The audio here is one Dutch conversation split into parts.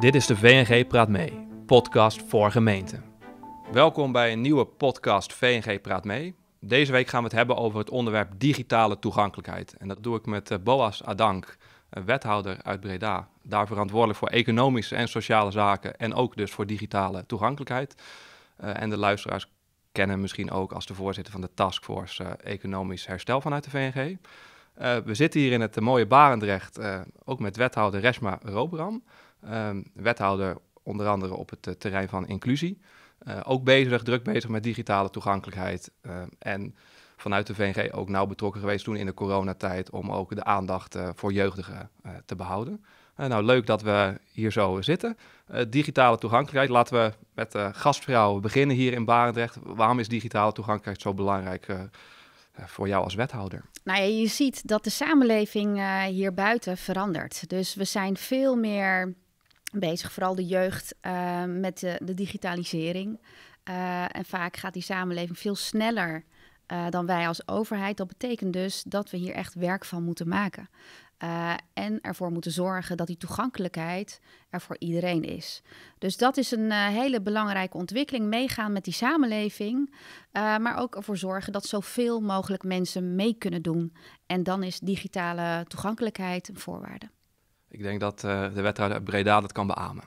Dit is de VNG Praat Mee, podcast voor gemeenten. Welkom bij een nieuwe podcast VNG Praat Mee. Deze week gaan we het hebben over het onderwerp digitale toegankelijkheid. En dat doe ik met eh, Boas Adank, wethouder uit Breda, daar verantwoordelijk voor economische en sociale zaken en ook dus voor digitale toegankelijkheid. Eh, en de luisteraars kennen misschien ook als de voorzitter van de Taskforce eh, Economisch Herstel vanuit de VNG. Eh, we zitten hier in het mooie Barendrecht, eh, ook met wethouder Resma Robram. Ehm, wethouder onder andere op het terrein van inclusie. ook bezig, druk bezig met digitale toegankelijkheid. Ehm, en vanuit de VNG ook nauw betrokken geweest toen in de coronatijd om ook de aandacht voor jeugdigen te behouden. Eh, nou, leuk dat we hier zo zitten. Eh, digitale toegankelijkheid, laten we met uh, gastvrouwen beginnen hier in Barendrecht. Waarom is digitale toegankelijkheid zo belangrijk voor jou als wethouder? Nou ja, je ziet dat de samenleving hier buiten verandert. Dus we zijn veel meer bezig, vooral de jeugd, met de, digitalisering. en vaak gaat die samenleving veel sneller dan wij als overheid. Dat betekent dus dat we hier echt werk van moeten maken. Eh, en ervoor moeten zorgen dat die toegankelijkheid er voor iedereen is. Dus dat is een eh, hele belangrijke ontwikkeling. Meegaan met die samenleving. Eh, maar ook ervoor zorgen dat zoveel mogelijk mensen mee kunnen doen. En dan is digitale toegankelijkheid een voorwaarde. Ik denk dat de wethouder Breda dat kan beamen.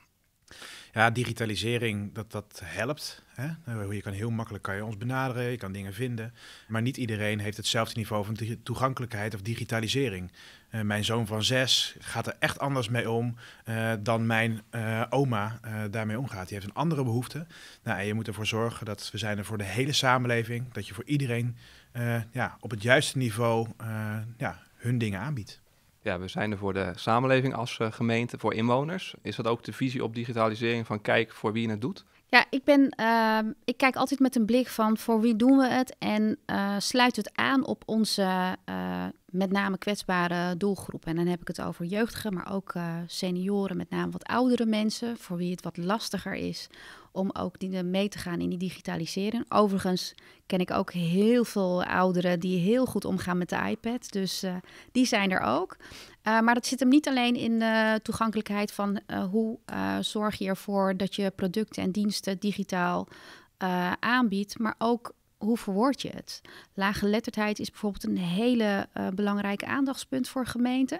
Ja, digitalisering, dat, dat helpt. Hè? Nou, je kan heel makkelijk kan je ons benaderen, je kan dingen vinden. Maar niet iedereen heeft hetzelfde niveau van toegankelijkheid of digitalisering. Eh, mijn zoon van zes gaat er echt anders mee om eh, dan mijn eh, oma daarmee omgaat. Die heeft een andere behoefte. Nou, en je moet ervoor zorgen dat we zijn er voor de hele samenleving. Dat je voor iedereen ja, op het juiste niveau ja, hun dingen aanbiedt ja, we zijn er voor de samenleving als eh, gemeente, voor inwoners. Is dat ook de visie op digitalisering van kijk voor wie het doet? Ja, ik, ben, ehm, ik kijk altijd met een blik van voor wie doen we het en eh, sluit het aan op onze eh, met name kwetsbare doelgroepen. En dan heb ik het over jeugdigen, maar ook senioren, met name wat oudere mensen, voor wie het wat lastiger is om ook mee te gaan in die digitalisering. Overigens ken ik ook heel veel ouderen die heel goed omgaan met de iPad. Dus eh, die zijn er ook. Eh, maar dat zit hem niet alleen in de toegankelijkheid van eh, hoe zorg je ervoor dat je producten en diensten digitaal aanbiedt, maar ook hoe verwoord je het? Laaggeletterdheid is bijvoorbeeld een hele uh, belangrijk aandachtspunt voor gemeenten.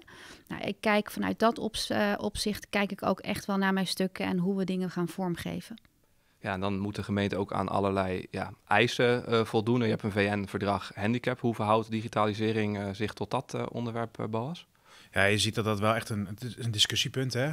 Nou, ik kijk vanuit dat opzicht kijk ik ook echt wel naar mijn stukken en hoe we dingen gaan vormgeven. Ja, en dan moet de gemeente ook aan allerlei ja, eisen uh, voldoen. Je hebt een VN-verdrag handicap. Hoe verhoudt digitalisering eh, zich tot dat eh, onderwerp, Boas? Ja, je ziet dat dat wel echt een, een discussiepunt is.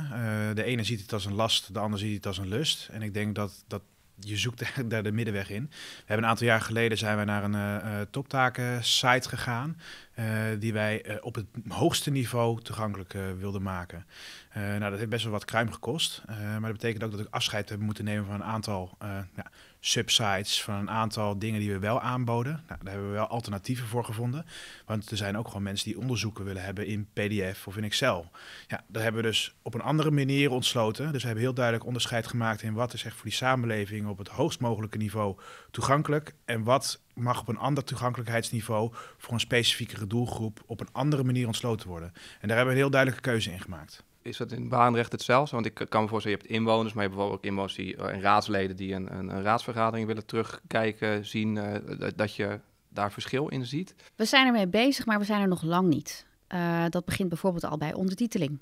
De ene ziet het als een last, de ander ziet het als een lust. En ik denk dat, dat je zoekt daar de middenweg in. We hebben een aantal jaar geleden zijn we naar een uh, eh, eh, toptaken site gegaan. Eh, die wij op het hoogste niveau toegankelijk wilden maken. nou, dat heeft best wel wat kruim gekost. maar dat betekent ook dat ik afscheid heb moeten nemen van een aantal ja, subsites van een aantal dingen die we wel aanboden. Nou, daar hebben we wel alternatieven voor gevonden. Want er zijn ook gewoon mensen die onderzoeken willen hebben in PDF of in Excel. Ja, dat hebben we dus op een andere manier ontsloten. Dus we hebben heel duidelijk onderscheid gemaakt in wat is echt voor die samenleving op het hoogst mogelijke niveau toegankelijk. En wat mag op een ander toegankelijkheidsniveau voor een specifiekere doelgroep op een andere manier ontsloten worden. En daar hebben we een heel duidelijke keuze in gemaakt is dat in baanrecht hetzelfde? Want ik kan me voorstellen, je hebt inwoners, maar je hebt bijvoorbeeld ook inwoners die, eh, en raadsleden die een, een, een raadsvergadering willen terugkijken, zien eh, dat je daar verschil in ziet. We zijn ermee bezig, maar we zijn er nog lang niet. Eh, dat begint bijvoorbeeld al bij ondertiteling.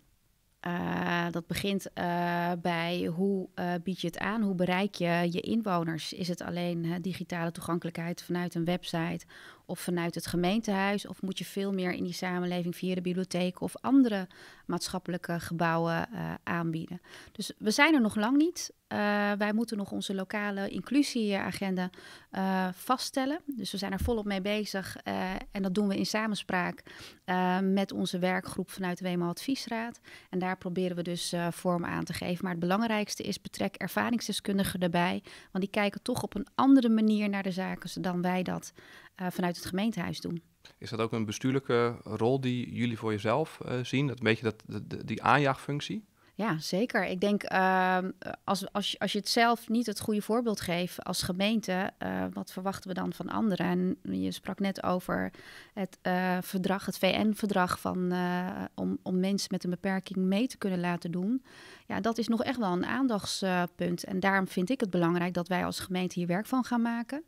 Eh, dat begint eh, bij hoe eh, bied je het aan, hoe bereik je je inwoners? Is het alleen digitale toegankelijkheid vanuit een website of vanuit het gemeentehuis? Of moet je veel meer in die samenleving via de bibliotheek of andere maatschappelijke gebouwen aanbieden? Dus we zijn er nog lang niet, eh, wij moeten nog onze lokale inclusieagenda eh, vaststellen. Dus we zijn er volop mee bezig. Eh, en dat doen we in samenspraak met onze werkgroep vanuit de WMO Adviesraad. En daar proberen we dus vorm aan te geven. Maar het belangrijkste is betrek ervaringsdeskundigen erbij. Want die kijken toch op een andere manier naar de zaken dan wij dat vanuit het gemeentehuis doen. Is dat ook een bestuurlijke rol die jullie voor jezelf zien? Dat een beetje dat, dat die aanjaagfunctie? Ja, zeker. Ik denk uh, als, als, je, als je het zelf niet het goede voorbeeld geeft als gemeente, eh, wat verwachten we dan van anderen? En je sprak net over het eh, verdrag, het VN-verdrag van eh, om, om mensen met een beperking mee te kunnen laten doen ja, dat is nog echt wel een aandachtspunt. En daarom vind ik het belangrijk dat wij als gemeente hier werk van gaan maken.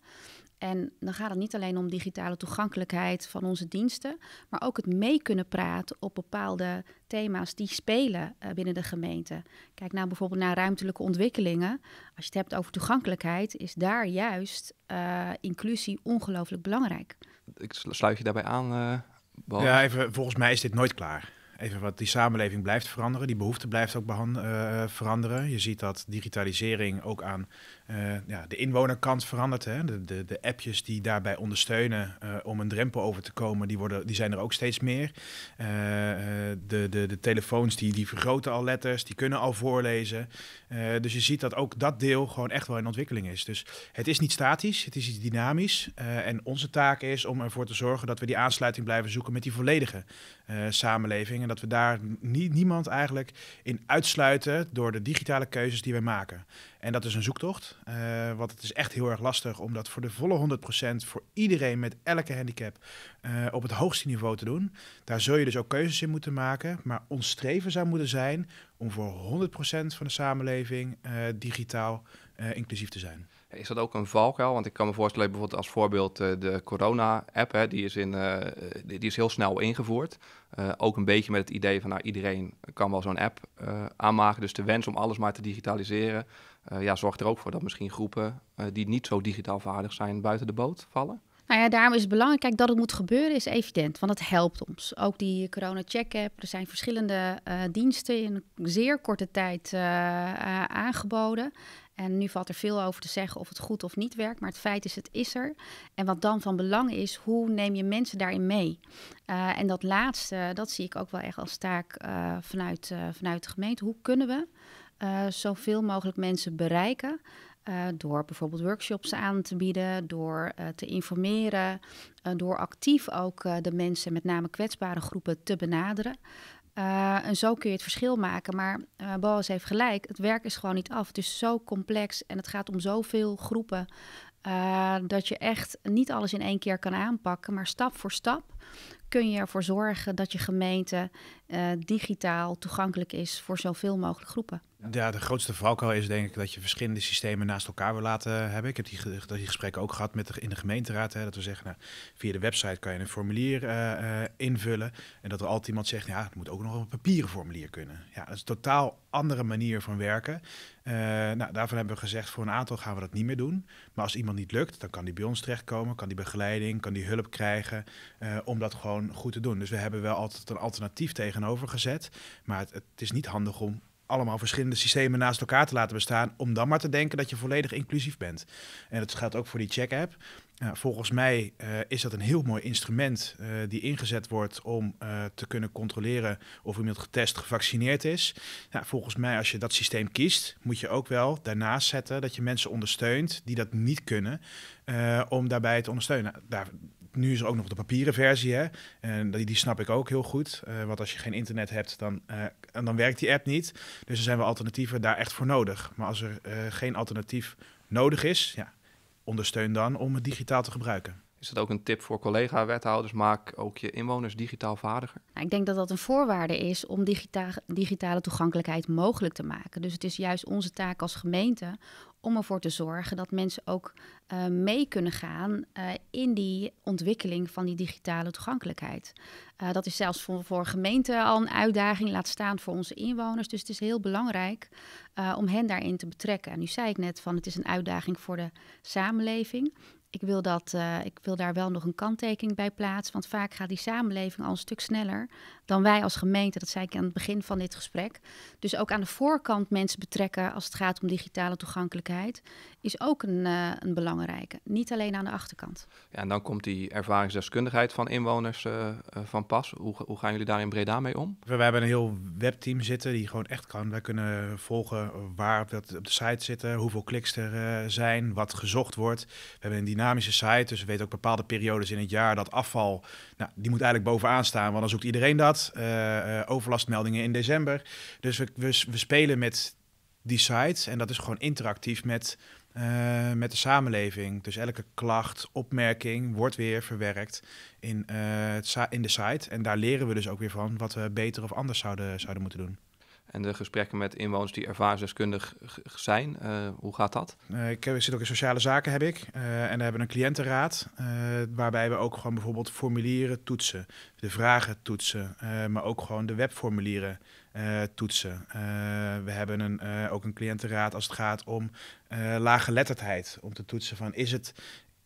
En dan gaat het niet alleen om digitale toegankelijkheid van onze diensten, maar ook het mee kunnen praten op bepaalde thema's die spelen eh, binnen de gemeente. Kijk nou bijvoorbeeld naar ruimtelijke ontwikkelingen. Als je het hebt over toegankelijkheid, is daar juist eh, inclusie ongelooflijk belangrijk. Ik sluit je daarbij aan. Uh, ja, even, volgens mij is dit nooit klaar even wat, die samenleving blijft veranderen, die behoefte blijft ook eh, veranderen. Je ziet dat digitalisering ook aan eh, ja, de inwonerkant verandert. Hè? De, de, de appjes die daarbij ondersteunen eh, om een drempel over te komen, die, worden, die zijn er ook steeds meer. Eh, de, de, de telefoons die, die vergroten al letters, die kunnen al voorlezen. dus je ziet dat ook dat deel gewoon echt wel in ontwikkeling is. Dus het is niet statisch, het is iets dynamisch. en onze taak is om ervoor te zorgen dat we die aansluiting blijven zoeken met die volledige samenleving. En dat we daar niemand eigenlijk in uitsluiten door de digitale keuzes die wij maken. En dat is een zoektocht, eh, want het is echt heel erg lastig om dat voor de volle 100% voor iedereen met elke handicap eh, op het hoogste niveau te doen. Daar zul je dus ook keuzes in moeten maken, maar ons streven zou moeten zijn om voor 100% van de samenleving eh, digitaal inclusief te zijn. Is dat ook een valkuil? Want ik kan me voorstellen, bijvoorbeeld als voorbeeld de corona-app, die, is in, die is heel snel ingevoerd. ook een beetje met het idee van nou, iedereen kan wel zo'n app aanmaken. Dus de wens om alles maar te digitaliseren uh, ja, zorgt er ook voor dat misschien groepen eh, die niet zo digitaal vaardig zijn buiten de boot vallen. Nou ja, daarom is het belangrijk. Kijk, dat het moet gebeuren is evident, want het helpt ons. Ook die corona-check-app, er zijn verschillende eh, diensten in zeer korte tijd aangeboden. En nu valt er veel over te zeggen of het goed of niet werkt, maar het feit is, het is er. En wat dan van belang is, hoe neem je mensen daarin mee? en dat laatste, dat zie ik ook wel echt als taak vanuit, vanuit de gemeente. Hoe kunnen we eh, zoveel mogelijk mensen bereiken. Eh, door bijvoorbeeld workshops aan te bieden, door eh, te informeren, door actief ook de mensen, met name kwetsbare groepen, te benaderen. en zo kun je het verschil maken. Maar Boas heeft gelijk, het werk is gewoon niet af. Het is zo complex en het gaat om zoveel groepen. dat je echt niet alles in één keer kan aanpakken, maar stap voor stap kun je ervoor zorgen dat je gemeente eh, digitaal toegankelijk is voor zoveel mogelijk groepen. Ja, de grootste valkuil is denk ik dat je verschillende systemen naast elkaar wil laten hebben. Ik heb die, gesprekken ook gehad met in de gemeenteraad. Hè, dat we zeggen, nou, via de website kan je een formulier eh, eh, invullen. En dat er altijd iemand zegt, ja, het moet ook nog een papieren formulier kunnen. Ja, dat is een totaal andere manier van werken. nou, daarvan hebben we gezegd, voor een aantal gaan we dat niet meer doen. Maar als iemand niet lukt, dan kan die bij ons terechtkomen. Kan die begeleiding, kan die hulp krijgen om dat gewoon goed te doen. Dus we hebben wel altijd een alternatief tegenover gezet. Maar het, het is niet handig om allemaal verschillende systemen naast elkaar te laten bestaan. Om dan maar te denken dat je volledig inclusief bent. En dat geldt ook voor die check-app. volgens mij eh, is dat een heel mooi instrument uh, die ingezet wordt om eh, te kunnen controleren of iemand getest, gevaccineerd is. volgens mij, als je dat systeem kiest, moet je ook wel daarnaast zetten dat je mensen ondersteunt die dat niet kunnen, om daarbij te ondersteunen. Nou, daar, nu is er ook nog de papieren versie. Hè? En die, die snap ik ook heel goed. Eh, want als je geen internet hebt, dan, uh, dan werkt die app niet. Dus er zijn wel alternatieven daar echt voor nodig. Maar als er eh, geen alternatief nodig is, ja, ondersteun dan om het digitaal te gebruiken. Is dat ook een tip voor collega-wethouders? Maak ook je inwoners digitaal vaardiger. Nou, ik denk dat dat een voorwaarde is om digitale toegankelijkheid mogelijk te maken. Dus het is juist onze taak als gemeente om ervoor te zorgen dat mensen ook eh, mee kunnen gaan eh, in die ontwikkeling van die digitale toegankelijkheid. Eh, dat is zelfs voor, voor gemeenten al een uitdaging, laat staan voor onze inwoners. Dus het is heel belangrijk om hen daarin te betrekken. En nu zei ik net van het is een uitdaging voor de samenleving ik wil, dat, eh, ik wil daar wel nog een kanttekening bij plaatsen. Want vaak gaat die samenleving al een stuk sneller dan wij als gemeente. Dat zei ik aan het begin van dit gesprek. Dus ook aan de voorkant mensen betrekken als het gaat om digitale toegankelijkheid. Is ook een, eh, een belangrijke. Niet alleen aan de achterkant. Ja, en dan komt die ervaringsdeskundigheid van inwoners eh, van pas. Hoe, hoe, gaan jullie daar in Breda mee om? We, hebben een heel webteam zitten die gewoon echt kan. Wij kunnen volgen waar op de site zitten, hoeveel kliks er zijn, wat gezocht wordt. We hebben in die dynamische site. Dus we weten ook bepaalde periodes in het jaar dat afval, nou, die moet eigenlijk bovenaan staan, want dan zoekt iedereen dat. Eh, eh, overlastmeldingen in december. Dus we, we, spelen met die site en dat is gewoon interactief met, eh, met de samenleving. Dus elke klacht, opmerking wordt weer verwerkt in, uh, in de site. En daar leren we dus ook weer van wat we beter of anders zouden, zouden moeten doen en de gesprekken met inwoners die ervaringsdeskundig zijn. Eh, hoe gaat dat? Uh, ik eh, zit ook in sociale zaken, heb ik. en we hebben een cliëntenraad, waarbij we ook gewoon bijvoorbeeld formulieren toetsen. De vragen toetsen, maar ook gewoon de webformulieren toetsen. we hebben een, ook een cliëntenraad als het gaat om lage laaggeletterdheid. Om te toetsen van, is het,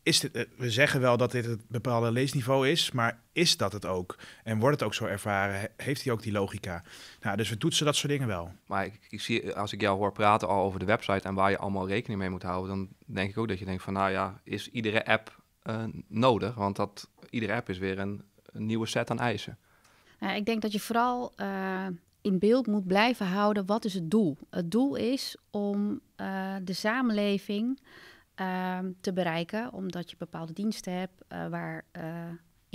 is eh, we zeggen wel dat dit het bepaalde leesniveau is, maar is dat het ook? En wordt het ook zo ervaren? Heeft hij ook die logica? Nou, dus we toetsen dat soort dingen wel. Maar ik, ik, zie, als ik jou hoor praten al over de website en waar je allemaal rekening mee moet houden, dan denk ik ook dat je denkt van, nou ja, is iedere app eh, nodig? Want dat, iedere app is weer een, nieuwe set aan eisen. Nou, ik denk dat je vooral eh, in beeld moet blijven houden, wat is het doel? Het doel is om de samenleving Ehm, te bereiken, omdat je bepaalde diensten hebt eh, waar eh,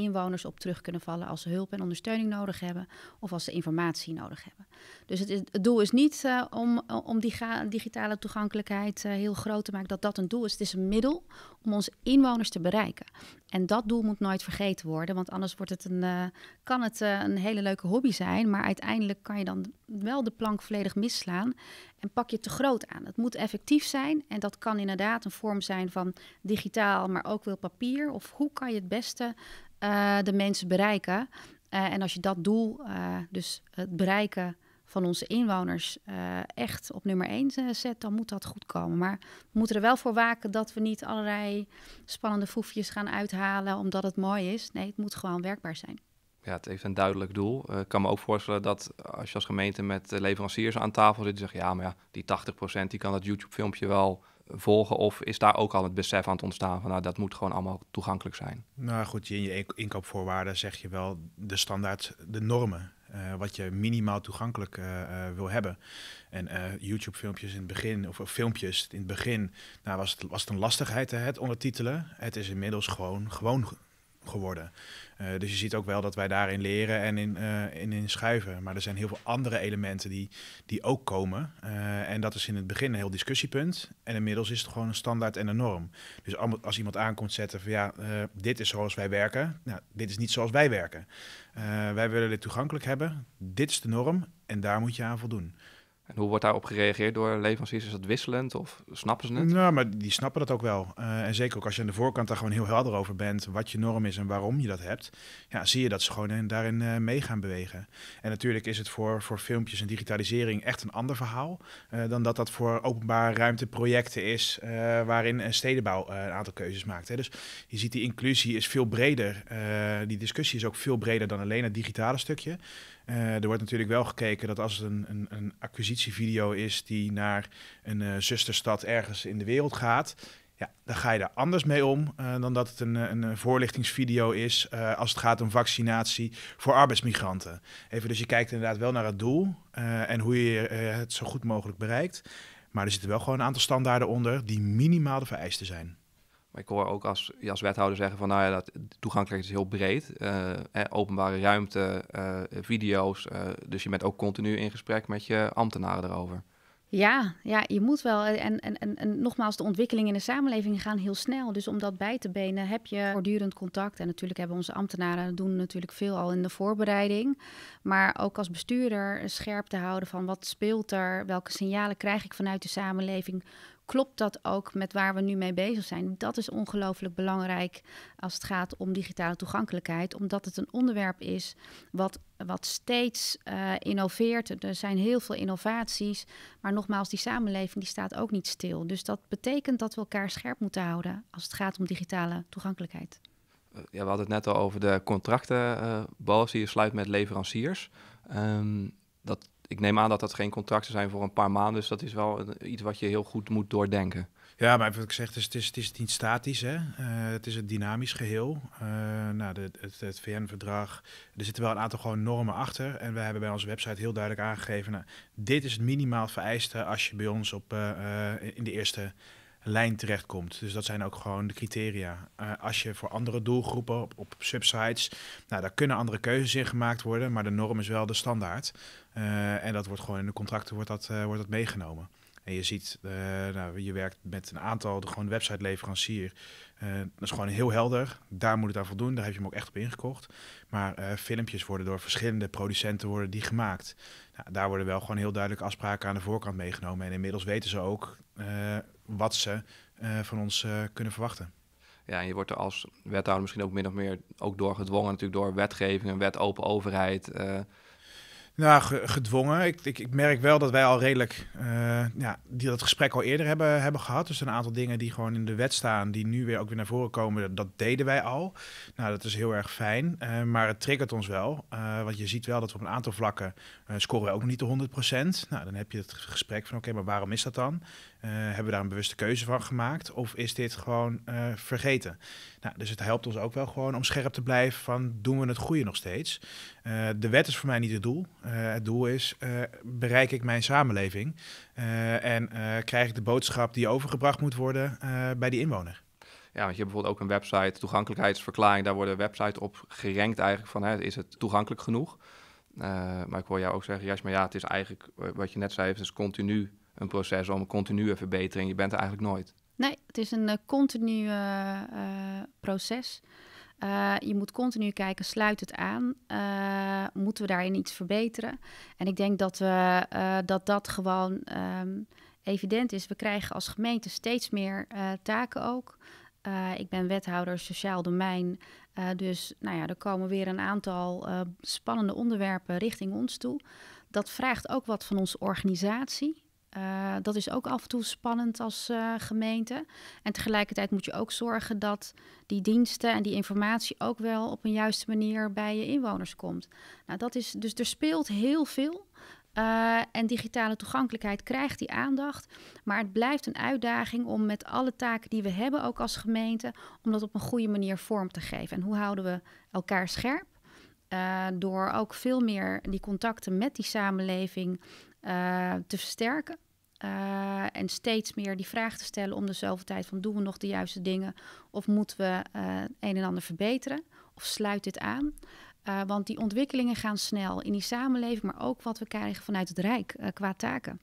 inwoners op terug kunnen vallen als ze hulp en ondersteuning nodig hebben of als ze informatie nodig hebben. Dus het, is, het doel is niet eh, om, om die digitale toegankelijkheid eh, heel groot te maken, dat dat een doel is. Het is een middel om onze inwoners te bereiken. En dat doel moet nooit vergeten worden, want anders wordt het een, eh, kan het een hele leuke hobby zijn, maar uiteindelijk kan je dan wel de plank volledig misslaan en pak je te groot aan. Het moet effectief zijn en dat kan inderdaad een vorm zijn van digitaal, maar ook wel papier. Of hoe kan je het beste eh, de mensen bereiken. Eh, en als je dat doel, eh, dus het bereiken van onze inwoners, echt op nummer 1 zet, dan moet dat goed komen. Maar we moeten er wel voor waken dat we niet allerlei spannende foefjes gaan uithalen omdat het mooi is. Nee, het moet gewoon werkbaar zijn ja, het heeft een duidelijk doel. Ik kan me ook voorstellen dat als je als gemeente met leveranciers aan tafel zit en zegt, ja, maar ja, die 80% die kan dat YouTube-filmpje wel volgen? Of is daar ook al het besef aan het ontstaan van nou, dat moet gewoon allemaal toegankelijk zijn? Nou goed, in je inkoopvoorwaarden zeg je wel de standaard, de normen. Eh, wat je minimaal toegankelijk eh, eh, wil hebben. En YouTube-filmpjes in het begin, of, filmpjes in het begin, nou, was, het, was het een lastigheid, hè, het ondertitelen. Het is inmiddels gewoon, gewoon geworden. Eh, dus je ziet ook wel dat wij daarin leren en in, eh, in, in, schuiven. Maar er zijn heel veel andere elementen die, die ook komen. Eh, en dat is in het begin een heel discussiepunt. En inmiddels is het gewoon een standaard en een norm. Dus als iemand aankomt zetten van ja, dit is zoals wij werken. Nou, dit is niet zoals wij werken. wij willen dit toegankelijk hebben. Dit is de norm en daar moet je aan voldoen. En hoe wordt daarop gereageerd door leveranciers? Is dat wisselend of snappen ze het? Nou, maar die snappen dat ook wel. Eh, en zeker ook als je aan de voorkant daar gewoon heel helder over bent, wat je norm is en waarom je dat hebt, ja, zie je dat ze gewoon daarin uh, mee gaan bewegen. En natuurlijk is het voor, voor filmpjes en digitalisering echt een ander verhaal eh, dan dat dat voor openbare ruimteprojecten is, waarin een stedenbouw een aantal keuzes maakt. Hè. Dus je ziet die inclusie is veel breder. die discussie is ook veel breder dan alleen het digitale stukje. Eh, er wordt natuurlijk wel gekeken dat als het een, een, een acquisitievideo is die naar een eh, zusterstad ergens in de wereld gaat, ja, dan ga je daar anders mee om eh, dan dat het een, een voorlichtingsvideo is als het gaat om vaccinatie voor arbeidsmigranten. Even, dus je kijkt inderdaad wel naar het doel en hoe je het zo goed mogelijk bereikt. Maar er zitten wel gewoon een aantal standaarden onder die minimaal de vereisten zijn. Maar ik hoor ook als, als wethouder zeggen van nou ja, dat toegankelijkheid is heel breed. Eh, eh, openbare ruimte, eh, video's. dus je bent ook continu in gesprek met je ambtenaren erover. Ja, ja, je moet wel. En, en, en, en nogmaals, de ontwikkelingen in de samenleving gaan heel snel. Dus om dat bij te benen heb je voortdurend contact. En natuurlijk hebben onze ambtenaren doen natuurlijk veel al in de voorbereiding. Maar ook als bestuurder scherp te houden van wat speelt er, welke signalen krijg ik vanuit de samenleving klopt dat ook met waar we nu mee bezig zijn? Dat is ongelooflijk belangrijk als het gaat om digitale toegankelijkheid, omdat het een onderwerp is wat, wat steeds eh, innoveert. Er zijn heel veel innovaties, maar nogmaals, die samenleving die staat ook niet stil. Dus dat betekent dat we elkaar scherp moeten houden als het gaat om digitale toegankelijkheid. Eh, ja, we hadden het net al over de contractenbalans eh, die je sluit met leveranciers. Ehm, dat ik neem aan dat dat geen contracten zijn voor een paar maanden. Dus dat is wel iets wat je heel goed moet doordenken. Ja, maar wat ik zeg, het is, het is, het is niet statisch. Hè? Eh, het is een dynamisch geheel. Uh, nou, de, het, het VN-verdrag, er zitten wel een aantal gewoon normen achter. En we hebben bij onze website heel duidelijk aangegeven... Nou, dit is het minimaal vereiste als je bij ons op, eh, in de eerste lijn terechtkomt. Dus dat zijn ook gewoon de criteria. Eh, als je voor andere doelgroepen op, op, subsites, nou, daar kunnen andere keuzes in gemaakt worden, maar de norm is wel de standaard. Eh, en dat wordt gewoon in de contracten wordt dat, eh, wordt dat meegenomen je ziet, uh, nou, je werkt met een aantal, de, gewoon website leverancier. Eh, dat is gewoon heel helder. Daar moet het aan voldoen. Daar heb je hem ook echt op ingekocht. Maar eh, filmpjes worden door verschillende producenten worden die gemaakt. Nou, daar worden wel gewoon heel duidelijk afspraken aan de voorkant meegenomen. En inmiddels weten ze ook wat ze van ons kunnen verwachten. Ja, en je wordt er als wethouder misschien ook min of meer ook door gedwongen, natuurlijk door wetgeving, een wet open overheid. Nou, gedwongen. Ik, ik, merk wel dat wij al redelijk eh, ja, die, dat gesprek al eerder hebben, hebben gehad. Dus een aantal dingen die gewoon in de wet staan, die nu weer ook weer naar voren komen, dat, deden wij al. Nou, dat is heel erg fijn. Eh, maar het triggert ons wel. Eh, want je ziet wel dat we op een aantal vlakken scoren we ook nog niet de 100%. Nou, dan heb je het gesprek van oké, maar waarom is dat dan? Eh, hebben we daar een bewuste keuze van gemaakt? Of is dit gewoon eh, vergeten? Nou, dus het helpt ons ook wel gewoon om scherp te blijven van doen we het goede nog steeds? Eh, de wet is voor mij niet het doel. het doel is, bereik ik mijn samenleving? en krijg ik de boodschap die overgebracht moet worden bij die inwoner? Ja, want je hebt bijvoorbeeld ook een website, toegankelijkheidsverklaring. Daar worden websites op gerenkt eigenlijk van, hè, is het toegankelijk genoeg? maar ik hoor jou ook zeggen, juist, maar ja, het is eigenlijk wat je net zei, het is continu een proces om een continue verbetering. Je bent er eigenlijk nooit. Nee, het is een eh, continue continu eh, proces. Eh, je moet continu kijken, sluit het aan? moeten we daarin iets verbeteren? En ik denk dat we, dat, dat gewoon ehm, evident is. We krijgen als gemeente steeds meer taken ook. ik ben wethouder sociaal domein. dus nou ja, er komen weer een aantal spannende onderwerpen richting ons toe. Dat vraagt ook wat van onze organisatie. Eh, dat is ook af en toe spannend als eh, gemeente. En tegelijkertijd moet je ook zorgen dat die diensten en die informatie ook wel op een juiste manier bij je inwoners komt. Nou, dat is, dus er speelt heel veel. Eh, en digitale toegankelijkheid krijgt die aandacht. Maar het blijft een uitdaging om met alle taken die we hebben, ook als gemeente, om dat op een goede manier vorm te geven. En hoe houden we elkaar scherp? door ook veel meer die contacten met die samenleving eh, te versterken. Eh, en steeds meer die vraag te stellen om dezelfde tijd van doen we nog de juiste dingen of moeten we eh, een en ander verbeteren of sluit dit aan. want die ontwikkelingen gaan snel in die samenleving, maar ook wat we krijgen vanuit het Rijk qua taken.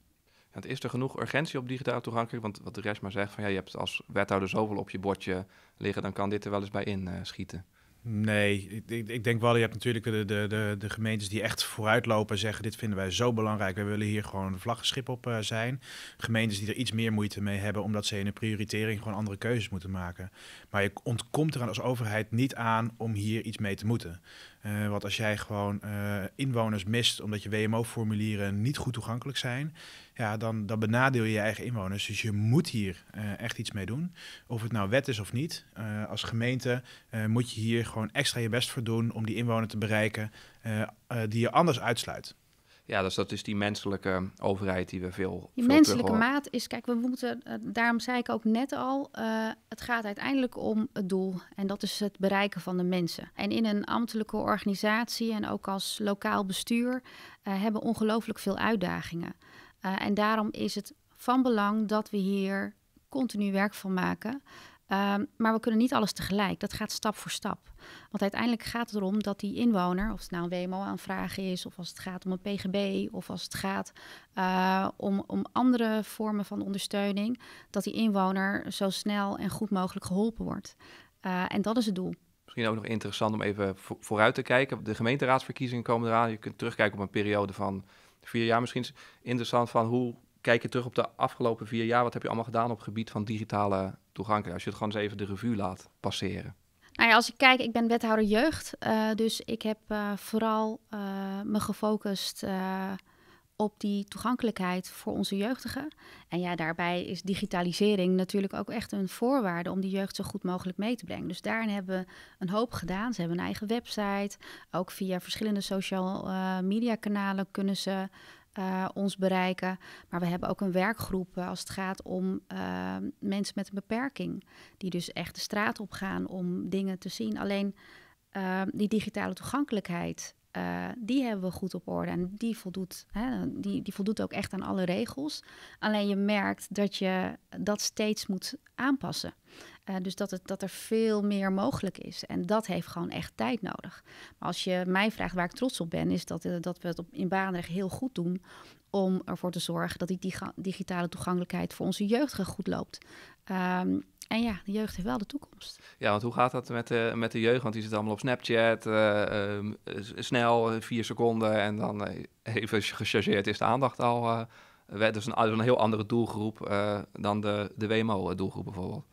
het is er genoeg urgentie op digitaal toegankelijk? Want wat de rest maar zegt, van, ja, je hebt als wethouder zoveel op je bordje liggen, dan kan dit er wel eens bij inschieten. schieten. Nee, ik, ik, denk wel, je hebt natuurlijk de, de, de, de, gemeentes die echt vooruitlopen en zeggen: Dit vinden wij zo belangrijk, wij willen hier gewoon een vlaggenschip op eh, zijn. Gemeentes die er iets meer moeite mee hebben, omdat ze in hun prioritering gewoon andere keuzes moeten maken. Maar je ontkomt er als overheid niet aan om hier iets mee te moeten. Uh, want als jij gewoon eh, inwoners mist omdat je WMO-formulieren niet goed toegankelijk zijn, ja, dan, dan benadeel je je eigen inwoners. Dus je moet hier eh, echt iets mee doen. Of het nou wet is of niet, als gemeente moet je hier gewoon extra je best voor doen om die inwoner te bereiken die je anders uitsluit. Ja, dus dat is die menselijke overheid die we veel. Die menselijke maat is, kijk, we moeten, eh, daarom zei ik ook net al, eh, het gaat uiteindelijk om het doel. En dat is het bereiken van de mensen. En in een ambtelijke organisatie en ook als lokaal bestuur uh, hebben ongelooflijk veel uitdagingen. en daarom is het van belang dat we hier continu werk van maken. Ehm, maar we kunnen niet alles tegelijk. Dat gaat stap voor stap. Want uiteindelijk gaat het erom dat die inwoner, of het nou een WMO-aanvraag is, of als het gaat om een PGB, of als het gaat eh, om, om andere vormen van ondersteuning, dat die inwoner zo snel en goed mogelijk geholpen wordt. Eh, en dat is het doel. Misschien ook nog interessant om even vooruit te kijken. De gemeenteraadsverkiezingen komen eraan. Je kunt terugkijken op een periode van vier jaar. Misschien is interessant van hoe kijk je terug op de afgelopen vier jaar? Wat heb je allemaal gedaan op het gebied van digitale toegankelijk. Als je het gewoon eens even de revue laat passeren. Nou ja, als ik kijk, ik ben wethouder jeugd. Eh, dus ik heb uh, vooral eh, me gefocust op die toegankelijkheid voor onze jeugdigen. En ja, daarbij is digitalisering natuurlijk ook echt een voorwaarde om die jeugd zo goed mogelijk mee te brengen. Dus daarin hebben we een hoop gedaan. Ze hebben een eigen website. Ook via verschillende social media kanalen kunnen ze eh, ons bereiken. Maar we hebben ook een werkgroep eh, als het gaat om eh, mensen met een beperking. Die dus echt de straat op gaan om dingen te zien. Alleen die digitale toegankelijkheid, die hebben we goed op orde. En die voldoet, hè, die, die voldoet ook echt aan alle regels. Alleen je merkt dat je dat steeds moet aanpassen. Eh, dus dat, het, dat er veel meer mogelijk is. En dat heeft gewoon echt tijd nodig. Maar als je mij vraagt waar ik trots op ben, is dat, eh, dat we het op, in Baandrecht heel goed doen om ervoor te zorgen dat die digitale toegankelijkheid voor onze jeugd goed loopt. Ehm, en ja, de jeugd heeft wel de toekomst. Ja, want hoe gaat dat met de, met de jeugd? Want die zit allemaal op Snapchat, eh, ehm, snel, vier seconden en dan even gechargeerd is de aandacht al. Dus een, een, heel andere doelgroep dan de, de WMO-doelgroep bijvoorbeeld.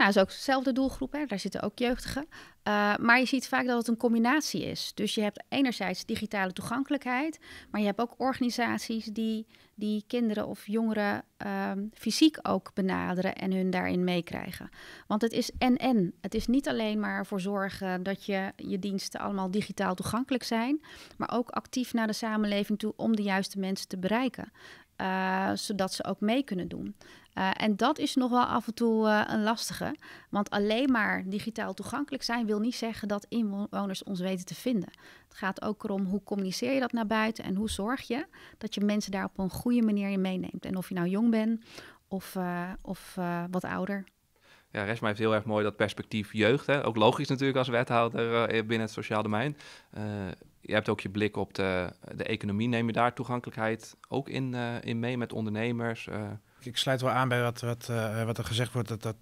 Nou, dat is ook dezelfde doelgroep, hè? daar zitten ook jeugdigen. Eh, maar je ziet vaak dat het een combinatie is. Dus je hebt enerzijds digitale toegankelijkheid, maar je hebt ook organisaties die, die kinderen of jongeren ehm, fysiek ook benaderen en hun daarin meekrijgen. Want het is en en. Het is niet alleen maar voor zorgen dat je, je diensten allemaal digitaal toegankelijk zijn, maar ook actief naar de samenleving toe om de juiste mensen te bereiken. Eh, zodat ze ook mee kunnen doen. Eh, en dat is nog wel af en toe eh, een lastige. Want alleen maar digitaal toegankelijk zijn wil niet zeggen dat inwoners ons weten te vinden. Het gaat ook erom hoe communiceer je dat naar buiten en hoe zorg je dat je mensen daar op een goede manier in meeneemt. En of je nou jong bent of, eh, of wat ouder ja, Resma heeft heel erg mooi dat perspectief jeugd. Hè? Ook logisch natuurlijk als wethouder eh, binnen het sociaal domein. Eh, je hebt ook je blik op de, de economie. Neem je daar toegankelijkheid ook in, eh, in mee met ondernemers? Ik sluit wel aan bij wat, wat, wat er gezegd wordt. Dat, dat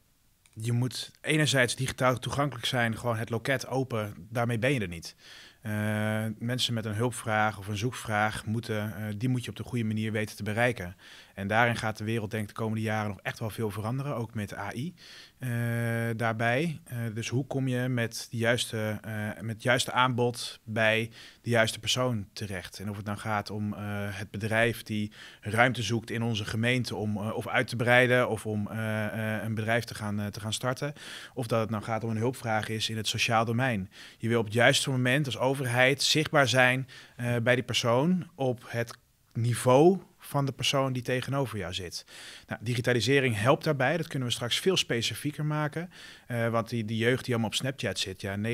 je moet enerzijds digitaal toegankelijk zijn. Gewoon het loket open. Daarmee ben je er niet. mensen met een hulpvraag of een zoekvraag moeten, die moet je op de goede manier weten te bereiken. En daarin gaat de wereld denk ik de komende jaren nog echt wel veel veranderen, ook met AI eh, daarbij. Eh, dus hoe kom je met, de juiste, eh, met het juiste aanbod bij de juiste persoon terecht? En of het dan nou gaat om het bedrijf die ruimte zoekt in onze gemeente om of uit te breiden of om een bedrijf te gaan, te gaan starten. Of dat het nou gaat om een hulpvraag is in het sociaal domein. Je wil op het juiste moment als overheid zichtbaar zijn bij die persoon op het niveau van de persoon die tegenover jou zit. Nou, digitalisering helpt daarbij. Dat kunnen we straks veel specifieker maken. Eh, want die, die jeugd die allemaal op Snapchat zit, ja, 99%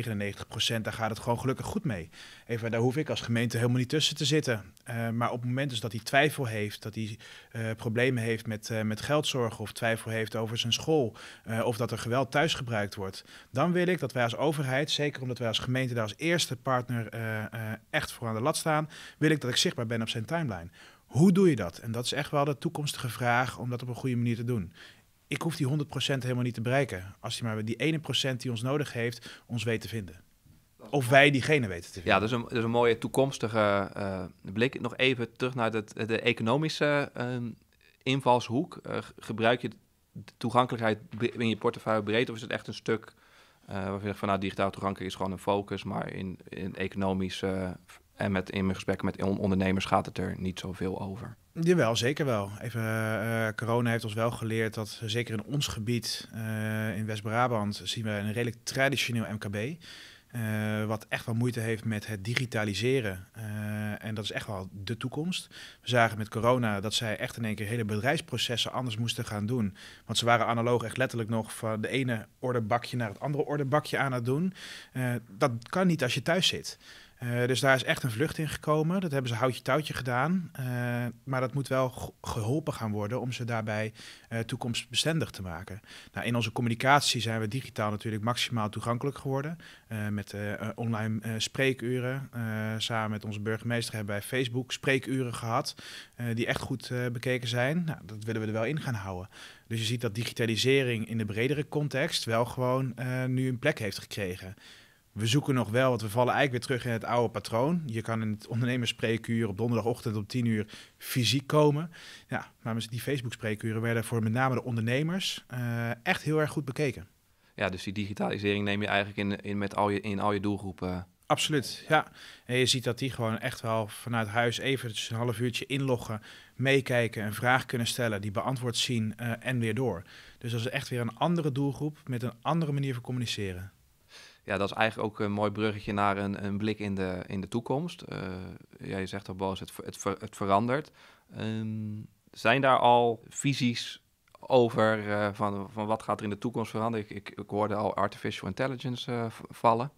daar gaat het gewoon gelukkig goed mee. Even, daar hoef ik als gemeente helemaal niet tussen te zitten. Eh, maar op het moment dus dat hij twijfel heeft, dat hij eh, problemen heeft met, met geldzorgen of twijfel heeft over zijn school of dat er geweld thuis gebruikt wordt, dan wil ik dat wij als overheid, zeker omdat wij als gemeente daar als eerste partner echt voor aan de lat staan, wil ik dat ik zichtbaar ben op zijn timeline. Hoe doe je dat? En dat is echt wel de toekomstige vraag om dat op een goede manier te doen. Ik hoef die 100% helemaal niet te bereiken. Als je maar die ene procent die ons nodig heeft, ons weet te vinden. Of wij diegene weten te vinden. Ja, dus een, een mooie toekomstige uh, blik. Nog even terug naar de, de economische ehm, invalshoek. Eh, gebruik je de toegankelijkheid in je portefeuille breed? Of is het echt een stuk uh, waarvan je zegt van nou, digitaal toegankelijk is gewoon een focus, maar in, in economische en met, in mijn gesprekken met ondernemers gaat het er niet zoveel over. Jawel, zeker wel. Even, eh, corona heeft ons wel geleerd dat zeker in ons gebied, eh, in West-Brabant, zien we een redelijk traditioneel MKB. Eh, wat echt wel moeite heeft met het digitaliseren. en dat is echt wel de toekomst. We zagen met corona dat zij echt in één keer hele bedrijfsprocessen anders moesten gaan doen. Want ze waren analoog echt letterlijk nog van de ene orderbakje naar het andere orderbakje aan het doen. dat kan niet als je thuis zit. Eh, dus daar is echt een vlucht in gekomen. Dat hebben ze houtje-touwtje gedaan. Eh, maar dat moet wel geholpen gaan worden om ze daarbij eh, toekomstbestendig te maken. Nou, in onze communicatie zijn we digitaal natuurlijk maximaal toegankelijk geworden. met online spreekuren. samen met onze burgemeester hebben wij Facebook spreekuren gehad. die echt goed bekeken zijn. Nou, dat willen we er wel in gaan houden. Dus je ziet dat digitalisering in de bredere context wel gewoon nu een plek heeft gekregen we zoeken nog wel, want we vallen eigenlijk weer terug in het oude patroon. Je kan in het ondernemersspreekuur op donderdagochtend om tien uur fysiek komen. Ja, maar die Facebook-spreekuren werden voor met name de ondernemers eh, echt heel erg goed bekeken. Ja, dus die digitalisering neem je eigenlijk in, in, met al, je, in al je doelgroepen. Absoluut, ja. En je ziet dat die gewoon echt wel vanuit huis even dus een half uurtje inloggen, meekijken, een vraag kunnen stellen, die beantwoord zien eh, en weer door. Dus dat is echt weer een andere doelgroep met een andere manier van communiceren ja, dat is eigenlijk ook een mooi bruggetje naar een, een blik in de, in de toekomst. Uh, ja, je zegt al, Boos, het, het, ver, het verandert. Ehm, zijn daar al visies over eh, van, van wat gaat er in de toekomst veranderen? Ik, ik, ik hoorde al artificial intelligence eh, vallen.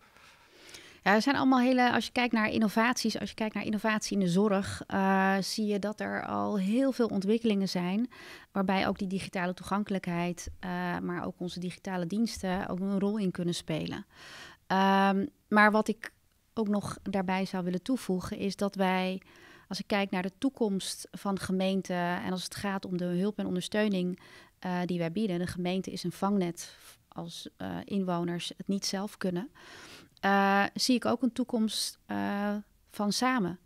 Ja, er zijn allemaal hele, als je kijkt naar innovaties, als je kijkt naar innovatie in de zorg, eh, zie je dat er al heel veel ontwikkelingen zijn. Waarbij ook die digitale toegankelijkheid, eh, maar ook onze digitale diensten ook een rol in kunnen spelen. Ehm, maar wat ik ook nog daarbij zou willen toevoegen, is dat wij, als ik kijk naar de toekomst van gemeenten en als het gaat om de hulp en ondersteuning eh, die wij bieden, de gemeente is een vangnet als inwoners het niet zelf kunnen. Eh, zie ik ook een toekomst eh, van samen.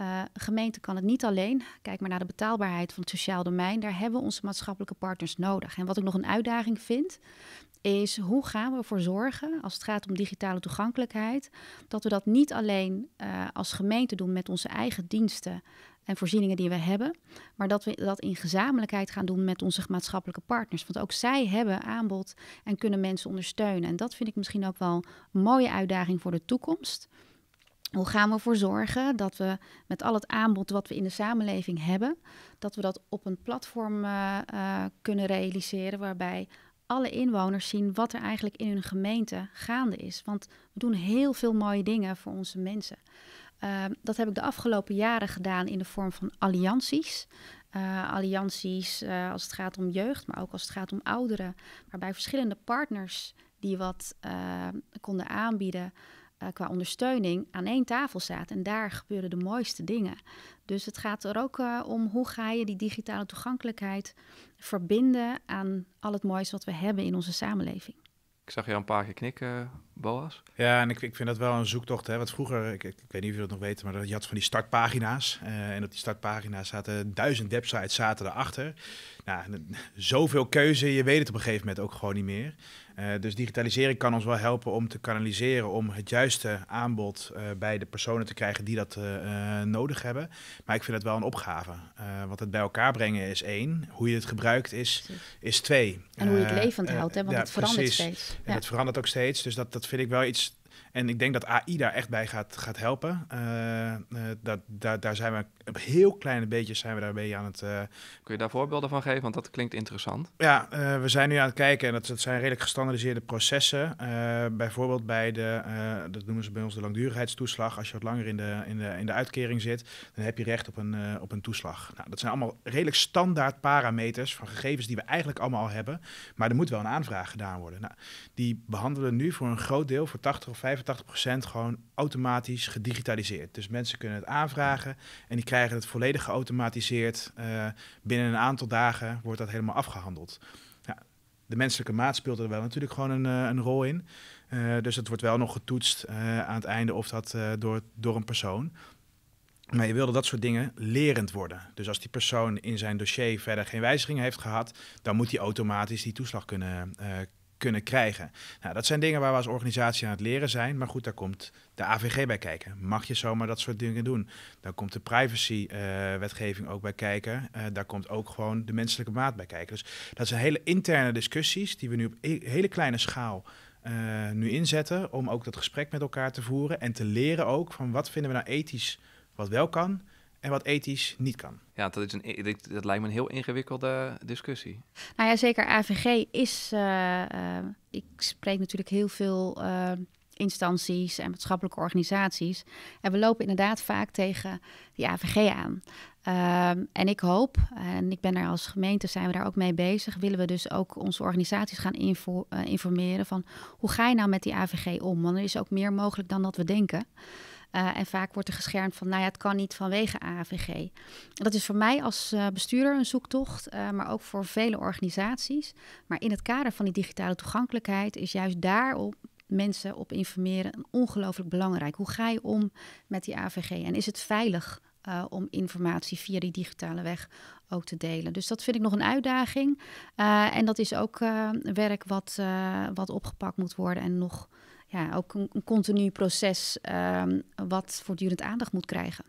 Uh, gemeente kan het niet alleen. Kijk maar naar de betaalbaarheid van het sociaal domein. Daar hebben we onze maatschappelijke partners nodig. En wat ik nog een uitdaging vind, is hoe gaan we ervoor zorgen, als het gaat om digitale toegankelijkheid, dat we dat niet alleen als gemeente doen met onze eigen diensten en voorzieningen die we hebben. Maar dat we dat in gezamenlijkheid gaan doen met onze maatschappelijke partners. Want ook zij hebben aanbod en kunnen mensen ondersteunen. En dat vind ik misschien ook wel een mooie uitdaging voor de toekomst. Hoe gaan we ervoor zorgen dat we met al het aanbod wat we in de samenleving hebben, dat we dat op een platform eh, eh, kunnen realiseren waarbij alle inwoners zien wat er eigenlijk in hun gemeente gaande is. Want we doen heel veel mooie dingen voor onze mensen. Ehm, dat heb ik de afgelopen jaren gedaan in de vorm van allianties. Eh, allianties eh, als het gaat om jeugd, maar ook als het gaat om ouderen. Waarbij verschillende partners die wat ehm, konden aanbieden eh, qua ondersteuning aan één tafel zaten. En daar gebeuren de mooiste dingen. Dus het gaat er ook om hoe ga je die digitale toegankelijkheid verbinden aan al het moois wat we hebben in onze samenleving. Ik zag je een paar keer knikken Boas? Ja, en ik, ik vind dat wel een zoektocht. Hè? Want vroeger, ik, ik, weet niet of je dat nog weet, maar je had van die startpagina's. Eh, en op die startpagina's zaten duizend websites zaten erachter. Nou, eh, zoveel keuze, je weet het op een gegeven moment ook gewoon niet meer. Eh, dus digitalisering kan ons wel helpen om te kanaliseren, om het juiste aanbod bij de personen te krijgen die dat nodig hebben. Maar ik vind het wel een opgave. want het bij elkaar brengen is één, hoe je het gebruikt is, is twee. En hoe je het levend houdt, hè? want het verandert steeds. het verandert ook steeds, dus dat, dat vind ik wel iets en ik denk dat AI daar echt bij gaat, gaat helpen. Uh, dat, daar zijn we een heel klein beetje zijn we daarmee aan het... Eh, Kun je daar voorbeelden van geven? Want dat klinkt interessant. Ja, we zijn nu aan het kijken. En dat, zijn redelijk gestandardiseerde processen. bijvoorbeeld bij de, dat noemen ze bij ons de langdurigheidstoeslag. Als je wat langer in de, in de, in de uitkering zit, dan heb je recht op een, op een toeslag. Nou, dat zijn allemaal redelijk standaard parameters van gegevens die we eigenlijk allemaal al hebben. Maar er moet wel een aanvraag gedaan worden. Nou, die behandelen nu voor een groot deel, voor 80 of 50 85 gewoon automatisch gedigitaliseerd. Dus mensen kunnen het aanvragen en die krijgen het volledig geautomatiseerd. Eh, binnen een aantal dagen wordt dat helemaal afgehandeld. Ja, de menselijke maat speelt er wel natuurlijk gewoon een, eh, een rol in. Eh, dus het wordt wel nog getoetst aan het einde of dat door, door een persoon. Maar je wilde dat soort dingen lerend worden. Dus als die persoon in zijn dossier verder geen wijzigingen heeft gehad, dan moet die automatisch die toeslag kunnen, kunnen krijgen. Nou, dat zijn dingen waar we als organisatie aan het leren zijn. Maar goed, daar komt de AVG bij kijken. Mag je zomaar dat soort dingen doen? Daar komt de privacy-wetgeving ook bij kijken. Eh, daar komt ook gewoon de menselijke maat bij kijken. Dus dat zijn hele interne discussies die we nu op hele kleine schaal eh, nu inzetten. Om ook dat gesprek met elkaar te voeren en te leren ook van wat vinden we nou ethisch wat wel kan en wat ethisch niet kan. Ja, dat, is een, dat, lijkt me een heel ingewikkelde discussie. Nou ja, zeker AVG is. Eh, eh, ik spreek natuurlijk heel veel eh, instanties en maatschappelijke organisaties. En we lopen inderdaad vaak tegen die AVG aan. Ehm, en ik hoop, en ik ben er als gemeente, zijn we daar ook mee bezig, willen we dus ook onze organisaties gaan informeren van hoe ga je nou met die AVG om? Want er is ook meer mogelijk dan dat we denken. Eh, en vaak wordt er geschermd van, nou ja, het kan niet vanwege AVG. Dat is voor mij als eh, bestuurder een zoektocht, eh, maar ook voor vele organisaties. Maar in het kader van die digitale toegankelijkheid is juist daarop mensen op informeren ongelooflijk belangrijk. Hoe ga je om met die AVG en is het veilig om informatie via die digitale weg ook te delen. Dus dat vind ik nog een uitdaging. en dat is ook uh, werk wat, wat opgepakt moet worden en nog ja, ook een, continu proces ehm, wat voortdurend aandacht moet krijgen.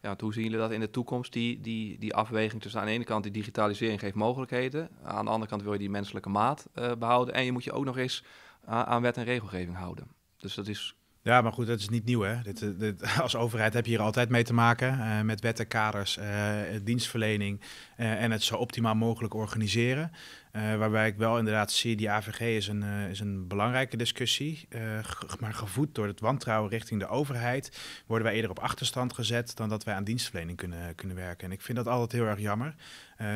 Ja, hoe zien jullie dat in de toekomst, die, die, die afweging tussen aan de ene kant die digitalisering geeft mogelijkheden, aan de andere kant wil je die menselijke maat eh, behouden en je moet je ook nog eens aan, wet en regelgeving houden. Dus dat is ja, maar goed, dat is niet nieuw. Hè? Dit, eh, dit, als overheid heb je hier altijd mee te maken. Eh, met wetten, kaders, dienstverlening en het zo optimaal mogelijk organiseren. Eh, waarbij ik wel inderdaad zie, die AVG is een, eh, is een belangrijke discussie. Eh, maar gevoed door het wantrouwen richting de overheid worden wij eerder op achterstand gezet dan dat wij aan dienstverlening kunnen, kunnen werken. En ik vind dat altijd heel erg jammer.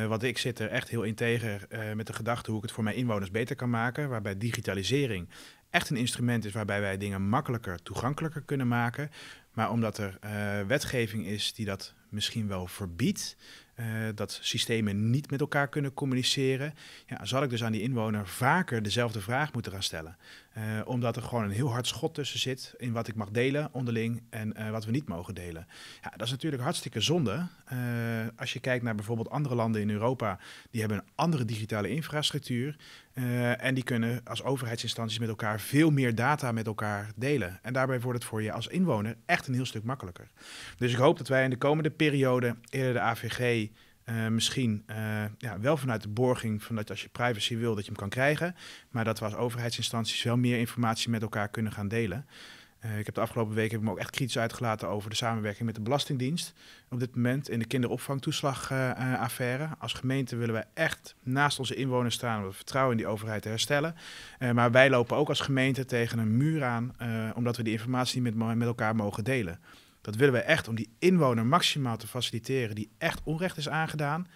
want ik zit er echt heel integer met de gedachte hoe ik het voor mijn inwoners beter kan maken. Waarbij digitalisering echt een instrument is waarbij wij dingen makkelijker, toegankelijker kunnen maken. Maar omdat er wetgeving is die dat misschien wel verbiedt, eh, dat systemen niet met elkaar kunnen communiceren, ja, zal ik dus aan die inwoner vaker dezelfde vraag moeten gaan stellen. Eh, omdat er gewoon een heel hard schot tussen zit in wat ik mag delen onderling en eh, wat we niet mogen delen. Ja, dat is natuurlijk hartstikke zonde. als je kijkt naar bijvoorbeeld andere landen in Europa, die hebben een andere digitale infrastructuur. Eh, en die kunnen als overheidsinstanties met elkaar veel meer data met elkaar delen. En daarbij wordt het voor je als inwoner echt een heel stuk makkelijker. Dus ik hoop dat wij in de komende periode eerder de AVG eh, misschien eh, ja, wel vanuit de borging, van dat als je privacy wil, dat je hem kan krijgen. Maar dat we als overheidsinstanties wel meer informatie met elkaar kunnen gaan delen. Eh, ik heb de afgelopen weken me ook echt kritisch uitgelaten over de samenwerking met de Belastingdienst. Op dit moment in de kinderopvangtoeslagaffaire. Eh, eh, als gemeente willen we echt naast onze inwoners staan om het vertrouwen in die overheid te herstellen. maar wij lopen ook als gemeente tegen een muur aan, omdat we die informatie niet met, met elkaar mogen delen. Dat willen we echt om die inwoner maximaal te faciliteren die echt onrecht is aangedaan.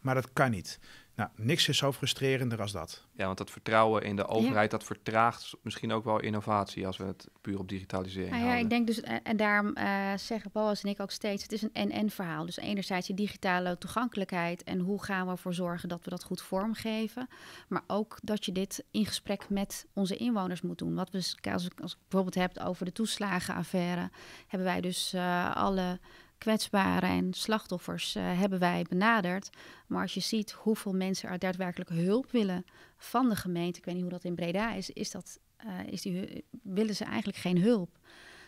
Maar dat kan niet. Nou, niks is zo frustrerender als dat. Ja, want dat vertrouwen in de overheid, dat vertraagt misschien ook wel innovatie als we het puur op digitalisering nou ja, Ik denk dus, en daarom eh, zeggen Boas en ik ook steeds, het is een en-en verhaal. Dus enerzijds die digitale toegankelijkheid en hoe gaan we ervoor zorgen dat we dat goed vormgeven. Maar ook dat je dit in gesprek met onze inwoners moet doen. Wat we, als, ik, als ik bijvoorbeeld heb over de toeslagenaffaire, hebben wij dus eh, alle kwetsbaren en slachtoffers eh, hebben wij benaderd. Maar als je ziet hoeveel mensen er daadwerkelijk hulp willen van de gemeente, ik weet niet hoe dat in Breda is, is dat, eh, is die, willen ze eigenlijk geen hulp.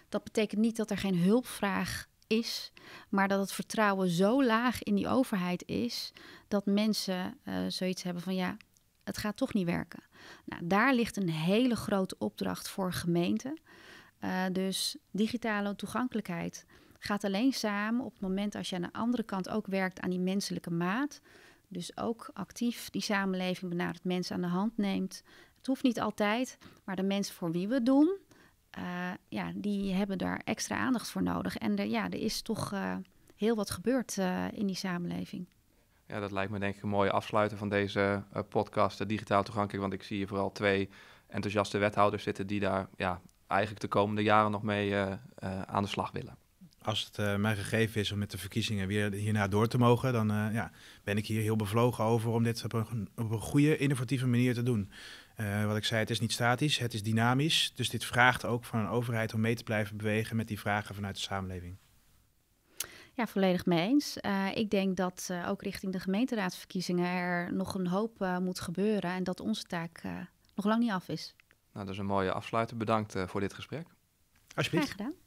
Dat betekent niet dat er geen hulpvraag is, maar dat het vertrouwen zo laag in die overheid is dat mensen eh, zoiets hebben van ja, het gaat toch niet werken. Nou, daar ligt een hele grote opdracht voor gemeenten. dus digitale toegankelijkheid gaat alleen samen op het moment als je aan de andere kant ook werkt aan die menselijke maat. Dus ook actief die samenleving benadert, mensen aan de hand neemt. Het hoeft niet altijd, maar de mensen voor wie we het doen, eh, ja, die hebben daar extra aandacht voor nodig. En er, ja, er is toch eh, heel wat gebeurd eh, in die samenleving. Ja, dat lijkt me denk ik een mooie afsluiten van deze podcast, Digitaal Toegankelijk. Want ik zie hier vooral twee enthousiaste wethouders zitten die daar ja, eigenlijk de komende jaren nog mee aan de slag willen als het uh, eh, mij gegeven is om met de verkiezingen weer hierna door te mogen, dan eh, ja, ben ik hier heel bevlogen over om dit op een, goede, innovatieve manier te doen. Eh, wat ik zei, het is niet statisch, het is dynamisch. Dus dit vraagt ook van een overheid om mee te blijven bewegen met die vragen vanuit de samenleving. Ja, volledig mee eens. ik denk dat ook richting de gemeenteraadsverkiezingen er nog een hoop moet gebeuren en dat onze taak nog lang niet af is. Nou, dat is een mooie afsluiter. Bedankt voor dit gesprek. Alsjeblieft. Graag gedaan.